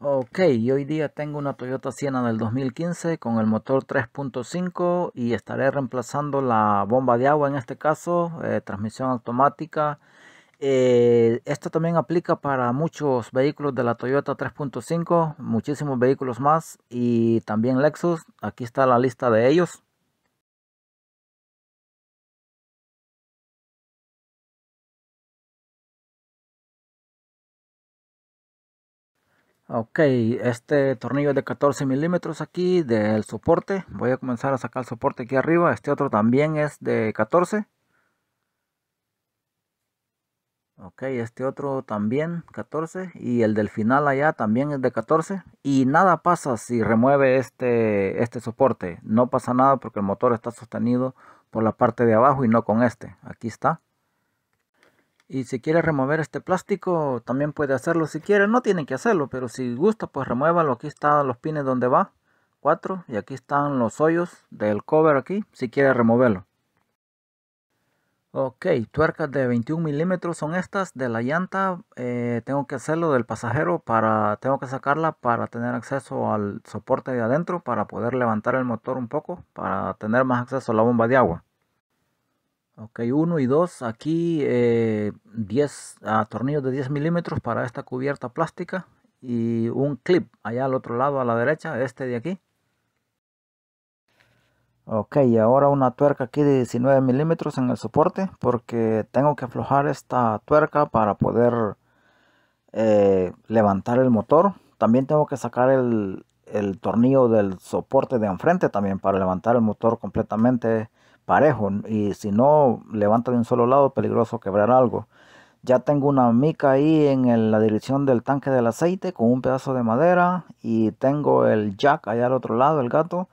Ok, hoy día tengo una Toyota Siena del 2015 con el motor 3.5 y estaré reemplazando la bomba de agua en este caso, eh, transmisión automática. Eh, esto también aplica para muchos vehículos de la Toyota 3.5, muchísimos vehículos más y también Lexus. Aquí está la lista de ellos. ok este tornillo de 14 milímetros aquí del soporte voy a comenzar a sacar el soporte aquí arriba este otro también es de 14 ok este otro también 14 y el del final allá también es de 14 y nada pasa si remueve este este soporte no pasa nada porque el motor está sostenido por la parte de abajo y no con este aquí está y si quiere remover este plástico también puede hacerlo si quiere no tiene que hacerlo pero si gusta pues remuévalo aquí están los pines donde va 4 y aquí están los hoyos del cover aquí si quiere removerlo ok tuercas de 21 milímetros son estas de la llanta eh, tengo que hacerlo del pasajero para tengo que sacarla para tener acceso al soporte de adentro para poder levantar el motor un poco para tener más acceso a la bomba de agua Ok, uno y dos aquí 10 eh, ah, tornillos de 10 milímetros para esta cubierta plástica y un clip allá al otro lado a la derecha, este de aquí. Ok, ahora una tuerca aquí de 19 milímetros en el soporte porque tengo que aflojar esta tuerca para poder eh, levantar el motor. También tengo que sacar el, el tornillo del soporte de enfrente también para levantar el motor completamente parejo y si no levanta de un solo lado, peligroso quebrar algo. Ya tengo una mica ahí en la dirección del tanque del aceite con un pedazo de madera y tengo el jack allá al otro lado, el gato,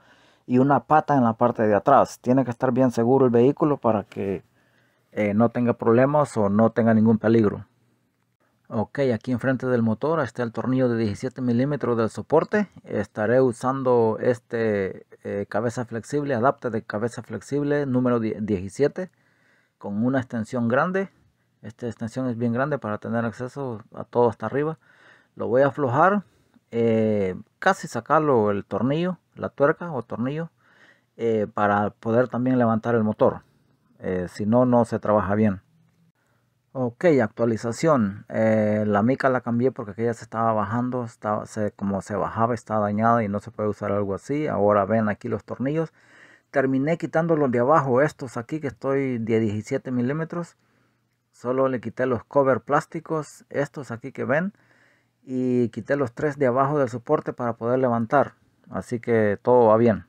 y una pata en la parte de atrás. Tiene que estar bien seguro el vehículo para que eh, no tenga problemas o no tenga ningún peligro. Ok, aquí enfrente del motor está el tornillo de 17 milímetros del soporte. Estaré usando este eh, cabeza flexible, adapte de cabeza flexible número 17 con una extensión grande. Esta extensión es bien grande para tener acceso a todo hasta arriba. Lo voy a aflojar, eh, casi sacarlo el tornillo, la tuerca o tornillo, eh, para poder también levantar el motor. si no, no se trabaja bien. Ok, actualización. Eh, la mica la cambié porque aquella se estaba bajando, como se bajaba está dañada y no se puede usar algo así. Ahora ven aquí los tornillos. Terminé quitando los de abajo, estos aquí que estoy de 17 milímetros. Solo le quité los cover plásticos, estos aquí que ven. Y quité los tres de abajo del soporte para poder levantar. Así que todo va bien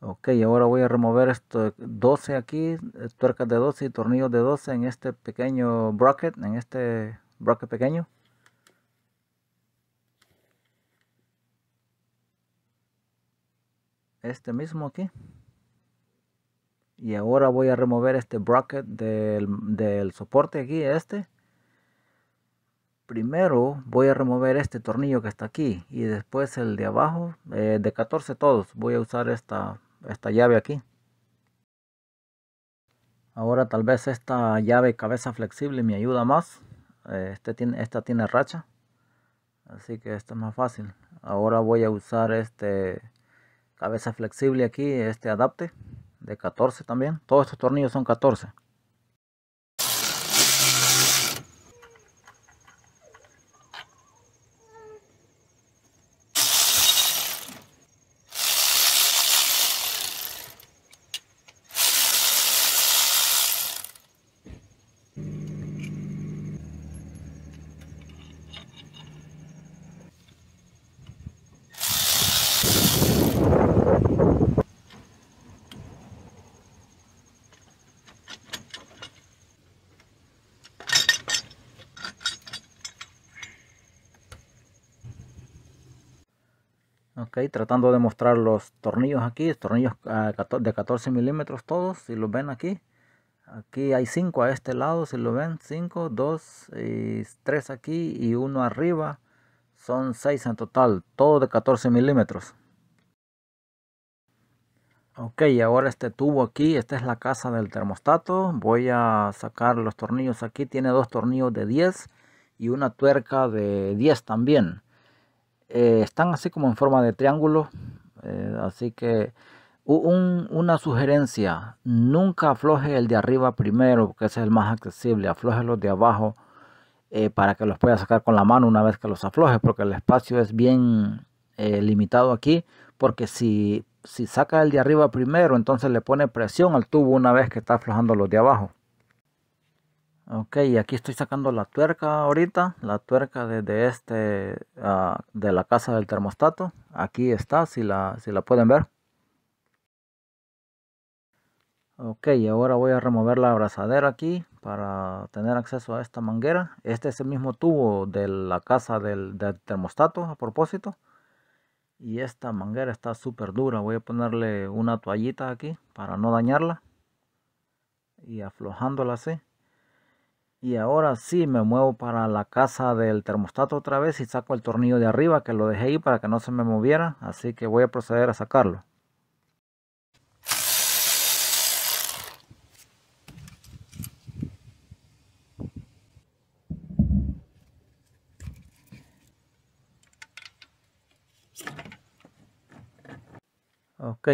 ok ahora voy a remover esto 12 aquí eh, tuercas de 12 y tornillos de 12 en este pequeño bracket en este bracket pequeño este mismo aquí y ahora voy a remover este bracket del, soporte aquí este primero voy a remover este tornillo que está aquí y después el de abajo eh, de 14 todos voy a usar esta esta llave aquí. Ahora tal vez esta llave cabeza flexible me ayuda más. Eh, este tiene, esta tiene racha. Así que esta es más fácil. Ahora voy a usar este cabeza flexible aquí, este adapte de 14 también. Todos estos tornillos son 14. tratando de mostrar los tornillos aquí tornillos ah, de 14 milímetros todos si los ven aquí aquí hay 5 a este lado si lo ven 5 2 3 aquí y uno arriba son 6 en total todo de 14 milímetros ok ahora este tubo aquí esta es la casa del termostato voy a sacar los tornillos aquí tiene dos tornillos de 10 y una tuerca de 10 también eh, están así como en forma de triángulo. Eh, así que una sugerencia, nunca afloje el de arriba primero, porque ese es el más accesible, afloje los de abajo eh, para que los pueda sacar con la mano una vez que los afloje, porque el espacio es bien limitado aquí, porque si, si saca el de arriba primero, entonces le pone presión al tubo una vez que está aflojando los de abajo ok aquí estoy sacando la tuerca ahorita la tuerca desde este ah, de la casa del termostato aquí está si la si la pueden ver ok ahora voy a remover la abrazadera aquí para tener acceso a esta manguera este es el mismo tubo de la casa del, del termostato a propósito y esta manguera está súper dura voy a ponerle una toallita aquí para no dañarla y aflojándola así y ahora sí me muevo para la casa del termostato otra vez y saco el tornillo de arriba que lo dejé ahí para que no se me moviera. Así que voy a proceder a sacarlo.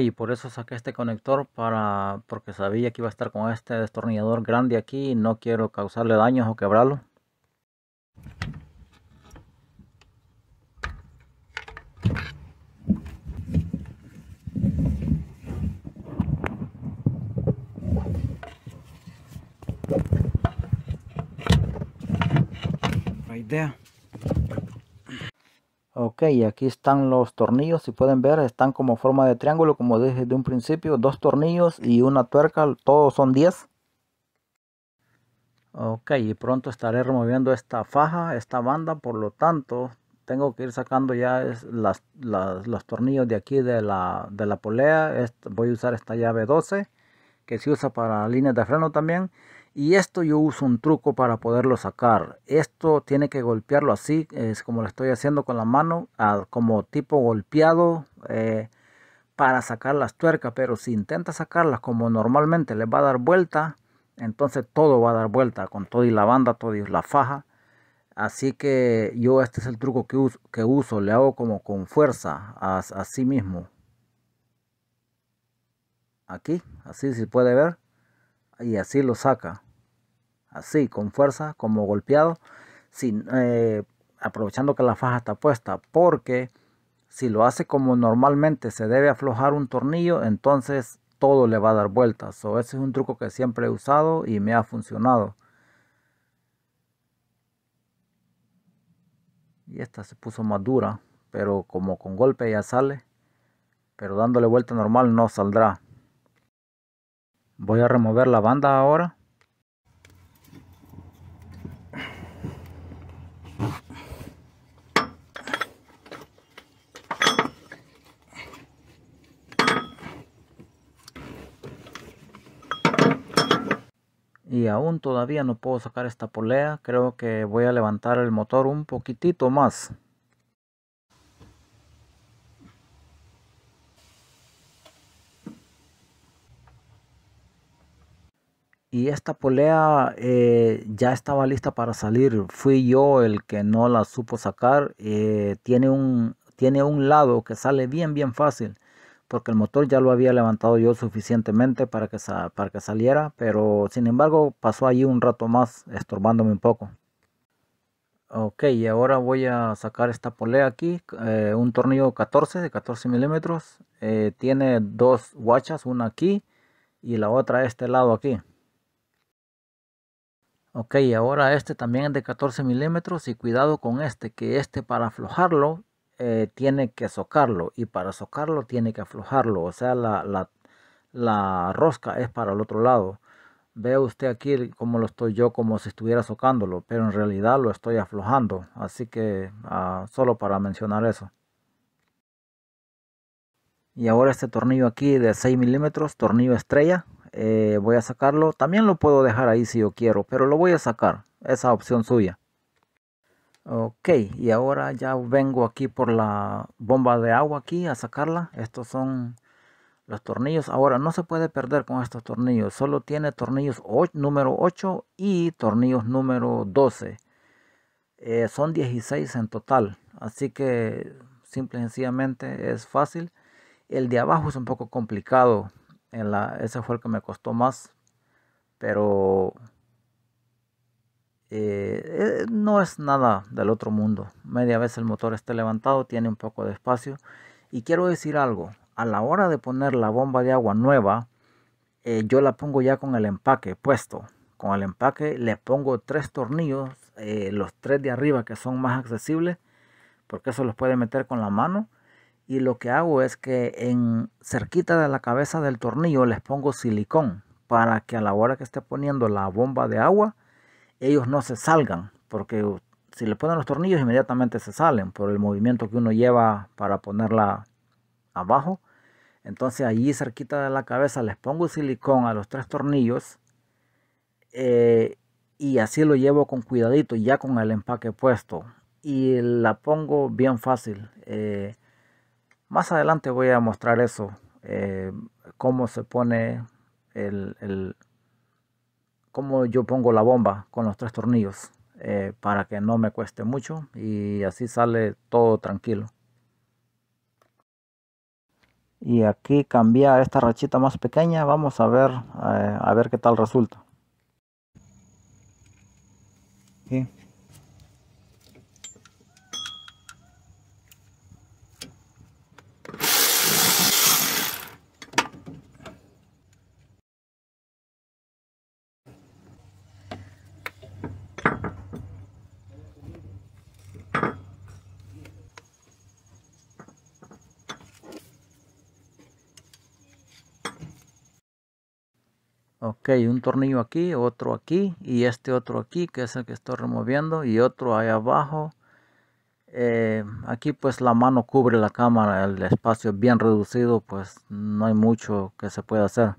y por eso saqué este conector para porque sabía que iba a estar con este destornillador grande aquí y no quiero causarle daños o quebrarlo right there ok aquí están los tornillos si pueden ver están como forma de triángulo como dije de un principio dos tornillos y una tuerca todos son 10 ok y pronto estaré removiendo esta faja esta banda por lo tanto tengo que ir sacando ya las, los tornillos de aquí de la, de la polea voy a usar esta llave 12 que se usa para líneas de freno también y esto yo uso un truco para poderlo sacar. Esto tiene que golpearlo así, es como lo estoy haciendo con la mano, como tipo golpeado eh, para sacar las tuercas. Pero si intenta sacarlas como normalmente le va a dar vuelta, entonces todo va a dar vuelta con todo y la banda, todo y la faja. Así que yo este es el truco que uso, que uso. le hago como con fuerza así a sí mismo. Aquí, así se puede ver y así lo saca. Así, con fuerza, como golpeado, sin, eh, aprovechando que la faja está puesta. Porque si lo hace como normalmente se debe aflojar un tornillo, entonces todo le va a dar vueltas. o ese es un truco que siempre he usado y me ha funcionado. y esta se puso más dura pero como con golpe ya sale pero dándole vuelta normal no saldrá voy a remover la banda ahora y aún todavía no puedo sacar esta polea creo que voy a levantar el motor un poquitito más esta polea eh, ya estaba lista para salir. Fui yo el que no la supo sacar. Eh, tiene, un, tiene un lado que sale bien, bien fácil, porque el motor ya lo había levantado yo suficientemente para que, para que saliera, pero sin embargo pasó allí un rato más estorbándome un poco. Ok, y ahora voy a sacar esta polea aquí, eh, un tornillo 14 de 14 milímetros. tiene dos guachas, una aquí y la otra a este lado aquí. Ok, ahora este también es de 14 milímetros y cuidado con este, que este para aflojarlo eh, tiene que socarlo y para socarlo tiene que aflojarlo, o sea la, la, la rosca es para el otro lado. Ve usted aquí como lo estoy yo, como si estuviera socándolo, pero en realidad lo estoy aflojando, así que ah, solo para mencionar eso. Y ahora este tornillo aquí de 6 milímetros, tornillo estrella, eh, voy a sacarlo. También lo puedo dejar ahí si yo quiero, pero lo voy a sacar. Esa opción suya. Ok, y ahora ya vengo aquí por la bomba de agua aquí a sacarla. Estos son los tornillos. Ahora no se puede perder con estos tornillos. Solo tiene tornillos 8, número 8 y tornillos número 12. Eh, son 16 en total. Así que simple y sencillamente es fácil. El de abajo es un poco complicado ese fue el que me costó más. Pero eh, eh, no es nada del otro mundo. Media vez el motor esté levantado, tiene un poco de espacio. Y quiero decir algo, a la hora de poner la bomba de agua nueva, eh, yo la pongo ya con el empaque puesto. Con el empaque le pongo tres tornillos, los tres de arriba que son más accesibles, porque eso los puede meter con la mano y lo que hago es que en cerquita de la cabeza del tornillo les pongo silicón para que a la hora que esté poniendo la bomba de agua ellos no se salgan porque si le ponen los tornillos inmediatamente se salen por el movimiento que uno lleva para ponerla abajo entonces allí cerquita de la cabeza les pongo silicón a los tres tornillos eh, y así lo llevo con cuidadito ya con el empaque puesto y la pongo bien fácil eh, más adelante voy a mostrar eso, eh, cómo se pone el, cómo yo pongo la bomba con los tres tornillos eh, para que no me cueste mucho y así sale todo tranquilo. Y aquí cambia esta rachita más pequeña, vamos a ver, eh, a ver qué tal resulta. ok un tornillo aquí otro aquí y este otro aquí que es el que estoy removiendo y otro ahí abajo eh, aquí pues la mano cubre la cámara el espacio es bien reducido pues no hay mucho que se pueda hacer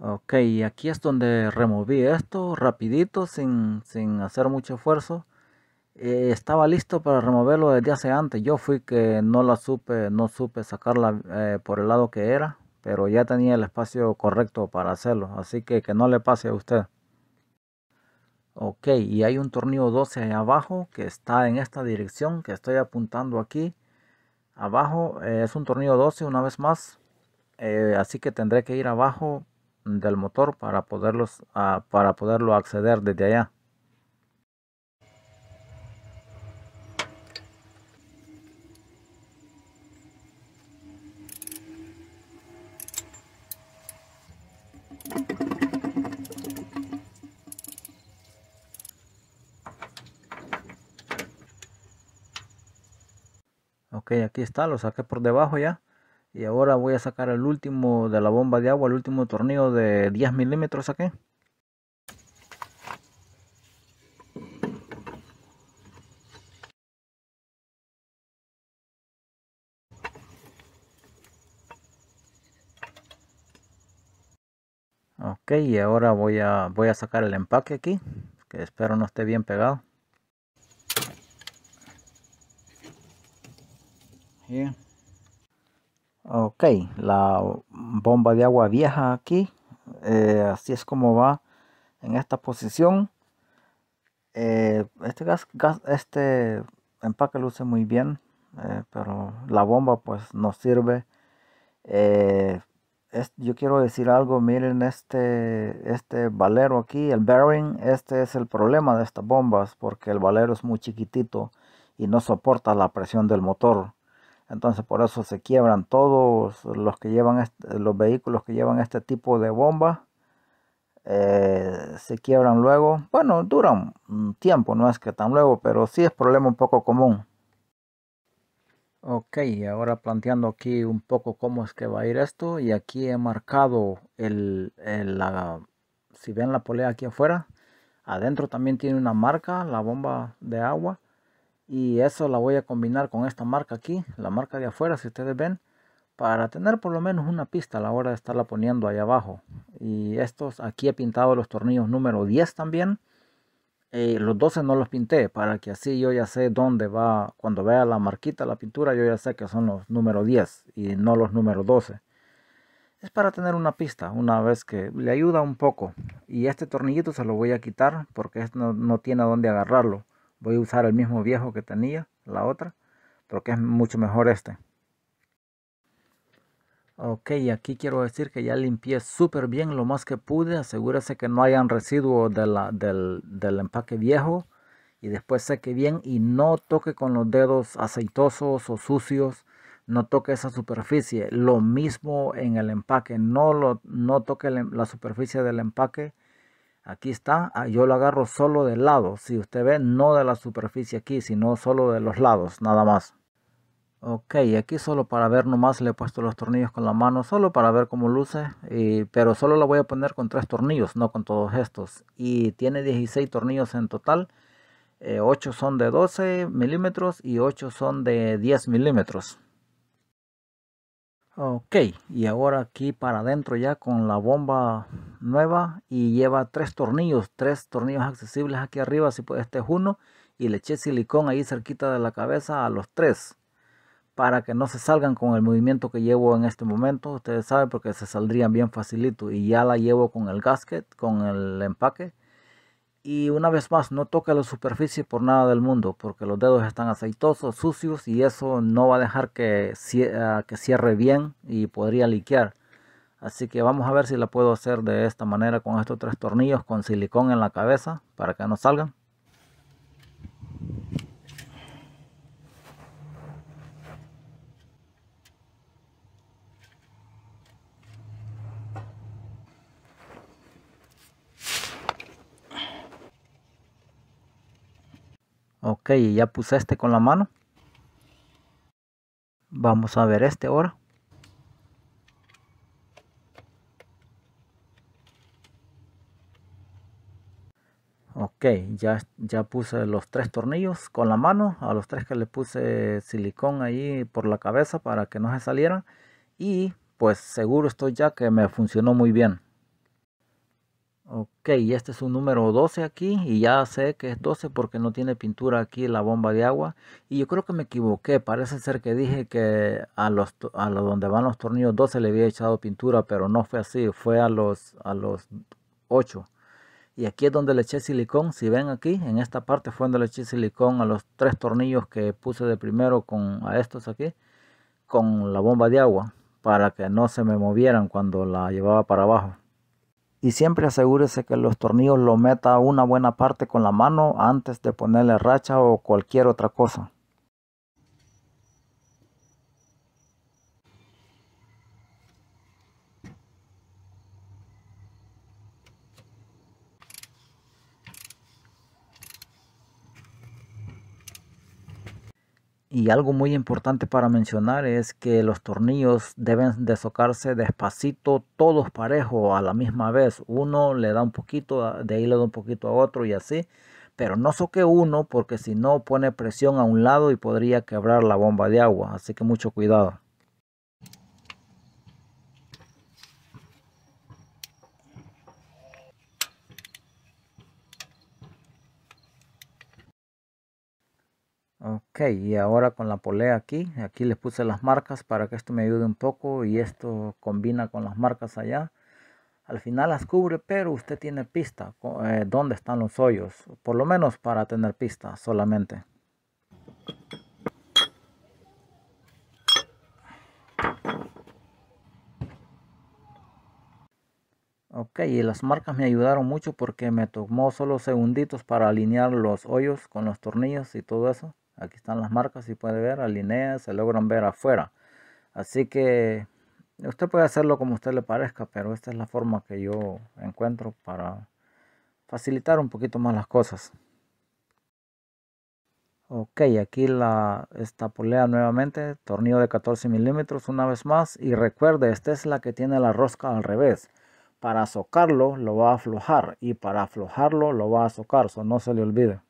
ok aquí es donde removí esto rapidito sin hacer mucho esfuerzo eh, estaba listo para removerlo desde hace antes. Yo fui que no la supe, no supe sacarla eh, por el lado que era, pero ya tenía el espacio correcto para hacerlo. Así que que no le pase a usted. Ok, y hay un tornillo 12 ahí abajo que está en esta dirección que estoy apuntando aquí. Abajo eh, es un tornillo 12 una vez más. así que tendré que ir abajo del motor para, poderlos, ah, para poderlo acceder desde allá. ok aquí está lo saqué por debajo ya y ahora voy a sacar el último de la bomba de agua el último tornillo de 10 milímetros aquí. ok y ahora voy a voy a sacar el empaque aquí que espero no esté bien pegado Ok, la bomba de agua vieja aquí. Eh, así es como va en esta posición. Eh, este gas, este empaque luce muy bien, eh, pero la bomba pues no sirve. yo quiero decir algo, miren este, este valero aquí, el bearing, este es el problema de estas bombas, porque el valero es muy chiquitito y no soporta la presión del motor. Entonces por eso se quiebran todos los que llevan los vehículos que llevan este tipo de bomba. Eh, se quiebran luego. Bueno, duran un tiempo, no es que tan luego, pero sí es problema un poco común. Ok, ahora planteando aquí un poco cómo es que va a ir esto. Y aquí he marcado la, si ven la polea aquí afuera, adentro también tiene una marca, la bomba de agua y eso la voy a combinar con esta marca aquí la marca de afuera si ustedes ven para tener por lo menos una pista a la hora de estarla poniendo ahí abajo y estos aquí he pintado los tornillos número 10 también eh, los 12 no los pinté para que así yo ya sé dónde va cuando vea la marquita la pintura yo ya sé que son los número 10 y no los número 12 es para tener una pista una vez que le ayuda un poco y este tornillito se lo voy a quitar porque no, no tiene dónde agarrarlo voy a usar el mismo viejo que tenía la otra pero que es mucho mejor este ok aquí quiero decir que ya limpié súper bien lo más que pude asegúrese que no hayan residuos del, del, empaque viejo y después seque bien y no toque con los dedos aceitosos o sucios no toque esa superficie lo mismo en el empaque no, lo, no toque em, la superficie del empaque Aquí está, ah, yo lo agarro solo del lado. Si usted ve, no de la superficie aquí, sino solo de los lados, nada más. Ok, aquí solo para ver nomás le he puesto los tornillos con la mano, solo para ver cómo luce. pero solo lo voy a poner con tres tornillos, no con todos estos. Y tiene 16 tornillos en total. 8 eh, son de 12 milímetros y 8 son de 10 milímetros. Ok, y ahora aquí para adentro ya con la bomba nueva y lleva tres tornillos, tres tornillos accesibles aquí arriba, si puede este es uno y le eché silicón ahí cerquita de la cabeza a los tres para que no se salgan con el movimiento que llevo en este momento, ustedes saben porque se saldrían bien facilito y ya la llevo con el gasket, con el empaque y una vez más no toque la superficie por nada del mundo porque los dedos están aceitosos, sucios y eso no va a dejar que, ah, que cierre bien y podría liquear. Así que vamos a ver si la puedo hacer de esta manera con estos tres tornillos con silicón en la cabeza para que no salgan. ok ya puse este con la mano vamos a ver este ahora ok ya ya puse los tres tornillos con la mano a los tres que le puse silicón ahí por la cabeza para que no se salieran y pues seguro estoy ya que me funcionó muy bien Ok, este es un número 12 aquí y ya sé que es 12 porque no tiene pintura aquí la bomba de agua. Y yo creo que me equivoqué, parece ser que dije que a los a los donde van los tornillos 12 le había echado pintura, pero no fue así, fue a los, a los 8. Y aquí es donde le eché silicón, si ven aquí, en esta parte fue donde le eché silicón a los tres tornillos que puse de primero con a estos aquí, con la bomba de agua, para que no se me movieran cuando la llevaba para abajo y siempre asegúrese que los tornillos lo meta una buena parte con la mano antes de ponerle racha o cualquier otra cosa. Y algo muy importante para mencionar es que los tornillos deben socarse despacito, todos parejos a la misma vez. Uno le da un poquito, de ahí le da un poquito a otro y así. Pero no soque uno porque si no pone presión a un lado y podría quebrar la bomba de agua. Así que mucho cuidado. ok y ahora con la polea aquí aquí les puse las marcas para que esto me ayude un poco y esto combina con las marcas allá al final las cubre pero usted tiene pista donde eh, dónde están los hoyos por lo menos para tener pista solamente Ok, y las marcas me ayudaron mucho porque me tomó solo segunditos para alinear los hoyos con los tornillos y todo eso aquí están las marcas y puede ver alinea se logran ver afuera así que usted puede hacerlo como usted le parezca pero esta es la forma que yo encuentro para facilitar un poquito más las cosas ok aquí la esta polea nuevamente tornillo de 14 milímetros una vez más y recuerde esta es la que tiene la rosca al revés para socarlo lo va a aflojar y para aflojarlo lo va a socar, eso no se le olvide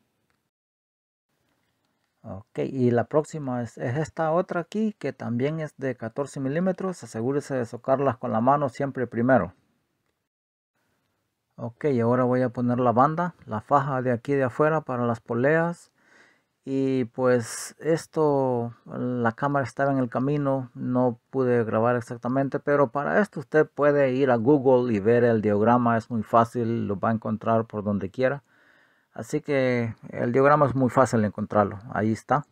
Ok, y la próxima es, esta otra aquí que también es de 14 milímetros. Asegúrese de socarlas con la mano siempre primero. Ok, ahora voy a poner la banda, la faja de aquí de afuera para las poleas. Y pues esto, la cámara estaba en el camino, no pude grabar exactamente, pero para esto usted puede ir a Google y ver el diagrama, es muy fácil, lo va a encontrar por donde quiera. Así que el diagrama es muy fácil de encontrarlo. Ahí está.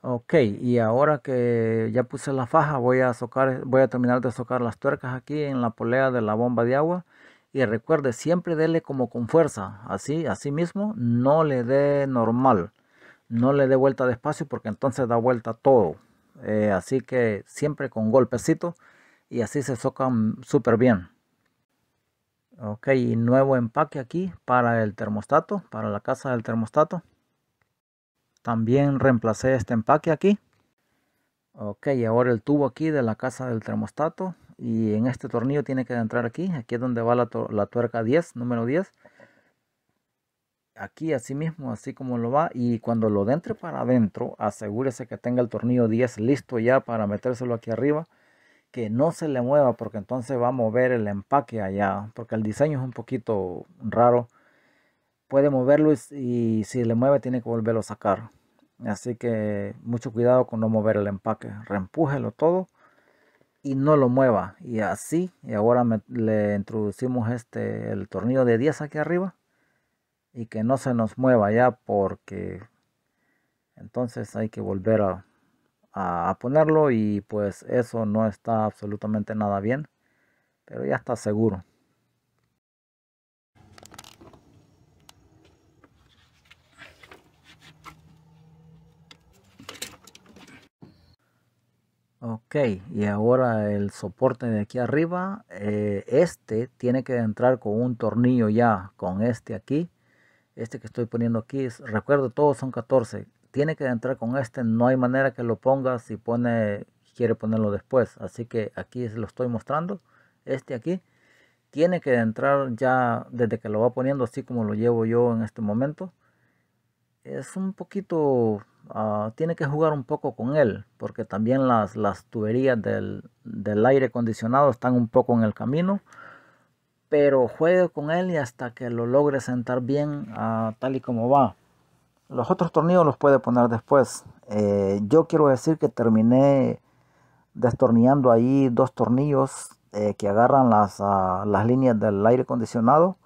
Ok, y ahora que ya puse la faja, voy a, socar, voy a terminar de socar las tuercas aquí en la polea de la bomba de agua. Y recuerde, siempre dele como con fuerza, así, así mismo, no le dé normal, no le dé vuelta despacio porque entonces da vuelta todo. Eh, así que siempre con golpecito y así se socan súper bien ok nuevo empaque aquí para el termostato para la casa del termostato también reemplacé este empaque aquí ok ahora el tubo aquí de la casa del termostato y en este tornillo tiene que entrar aquí aquí es donde va la, tuerca 10 número 10 aquí así mismo así como lo va y cuando lo entre para adentro asegúrese que tenga el tornillo 10 listo ya para metérselo aquí arriba que no se le mueva porque entonces va a mover el empaque allá, porque el diseño es un poquito raro. Puede moverlo y, si le mueve tiene que volverlo a sacar. Así que mucho cuidado con no mover el empaque. Reempújelo todo y no lo mueva. Y así, y ahora le introducimos este, el tornillo de 10 aquí arriba. Y que no se nos mueva ya porque entonces hay que volver a a, ponerlo y pues eso no está absolutamente nada bien, pero ya está seguro. Ok, y ahora el soporte de aquí arriba, eh, este tiene que entrar con un tornillo ya, con este aquí, este que estoy poniendo aquí, es recuerdo todos son 14, tiene que entrar con este, no hay manera que lo ponga si pone, quiere ponerlo después. Así que aquí se lo estoy mostrando, este aquí. Tiene que entrar ya desde que lo va poniendo, así como lo llevo yo en este momento. Es un poquito, ah, tiene que jugar un poco con él, porque también las, las tuberías del, del aire acondicionado están un poco en el camino pero juegue con él y hasta que lo logre sentar bien ah, tal y como va. Los otros tornillos los puede poner después. Eh, yo quiero decir que terminé destornillando ahí dos tornillos eh, que agarran ah, las, líneas del aire acondicionado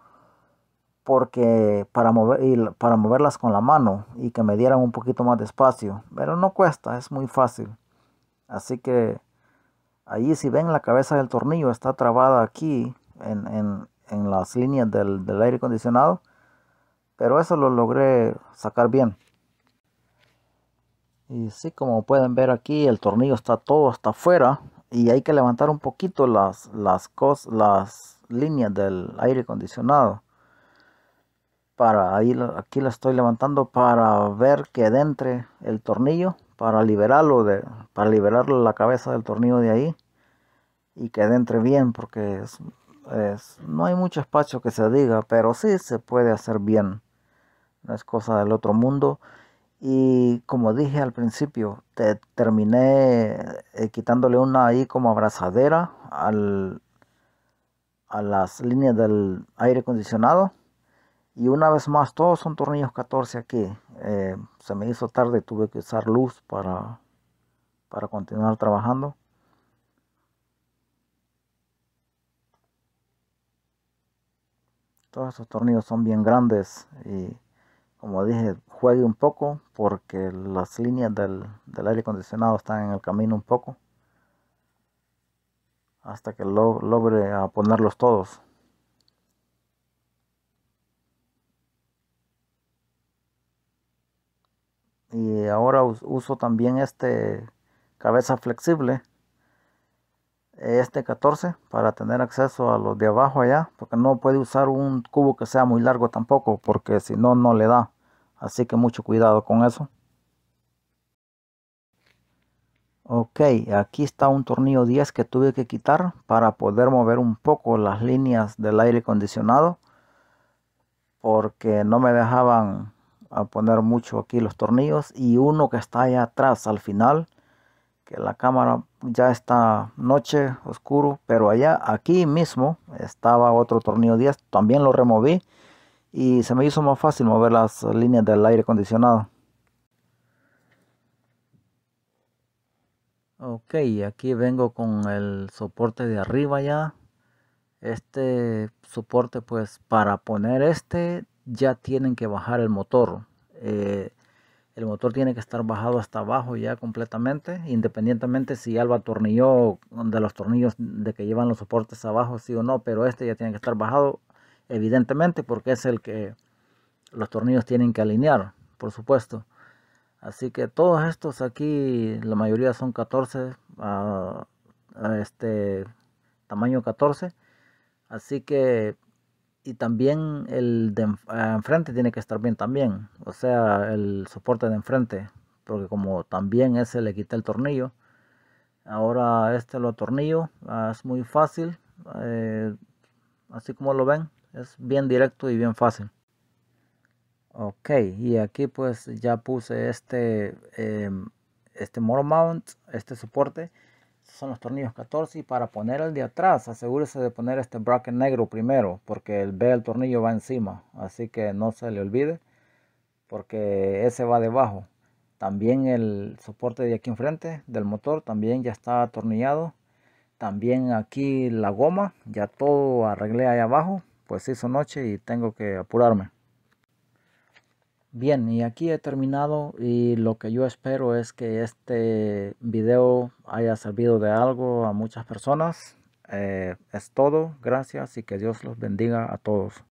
porque para, mover, para moverlas con la mano y que me dieran un poquito más de espacio. Pero no cuesta, es muy fácil. Así que ahí si ven la cabeza del tornillo está trabada aquí en, las líneas del aire acondicionado pero eso lo logré sacar bien. Y sí, como pueden ver aquí, el tornillo está todo hasta afuera. Y hay que levantar un poquito las, las líneas del aire acondicionado. Para ahí, aquí la estoy levantando para ver que entre el tornillo. Para liberarlo, de, para liberar la cabeza del tornillo de ahí. Y que entre bien, porque no hay mucho espacio que se diga, pero sí se puede hacer bien no es cosa del otro mundo. Y como dije al principio, terminé eh, quitándole una ahí como abrazadera al, a las líneas del aire acondicionado. Y una vez más, todos son tornillos 14 aquí. Eh, se me hizo tarde, tuve que usar luz para, para continuar trabajando. Todos esos tornillos son bien grandes y como dije, juegue un poco porque las líneas del, aire acondicionado están en el camino un poco hasta que logre ponerlos todos. Y ahora uso también este cabeza flexible, este 14, para tener acceso a los de abajo allá, porque no puede usar un cubo que sea muy largo tampoco, porque si no, no le da. Así que mucho cuidado con eso. Ok, aquí está un tornillo 10 que tuve que quitar para poder mover un poco las líneas del aire acondicionado. Porque no me dejaban ah, poner mucho aquí los tornillos. Y uno que está allá atrás al final. Que la cámara ya está noche, oscuro. Pero allá, aquí mismo, estaba otro tornillo 10. También lo removí y se me hizo más fácil mover las líneas del aire acondicionado. Ok, aquí vengo con el soporte de arriba ya. Este soporte pues para poner este ya tienen que bajar el motor. Eh, el motor tiene que estar bajado hasta abajo ya completamente, independientemente si Alba atornilló de los tornillos de que llevan los soportes abajo, sí o no, pero este ya tiene que estar bajado evidentemente porque es el que los tornillos tienen que alinear, por supuesto. Así que todos estos aquí, la mayoría son 14, este tamaño 14. Así que, y también el de enfrente tiene que estar bien también, o sea, el soporte de enfrente, porque como también ese le quita el tornillo, ahora este lo atornillo ah, es muy fácil, eh, así como lo ven es bien directo y bien fácil ok y aquí pues ya puse este em, este motor mount este soporte son los tornillos 14 y para poner el de atrás asegúrese de poner este bracket negro primero porque el B del tornillo va encima así que no se le olvide porque ese va debajo también el soporte de aquí enfrente del motor también ya está atornillado también aquí la goma ya todo arreglé ahí abajo pues hizo noche y tengo que apurarme. Bien, y aquí he terminado y lo que yo espero es que este video haya servido de algo a muchas personas. Eh, es todo, gracias y que Dios los bendiga a todos.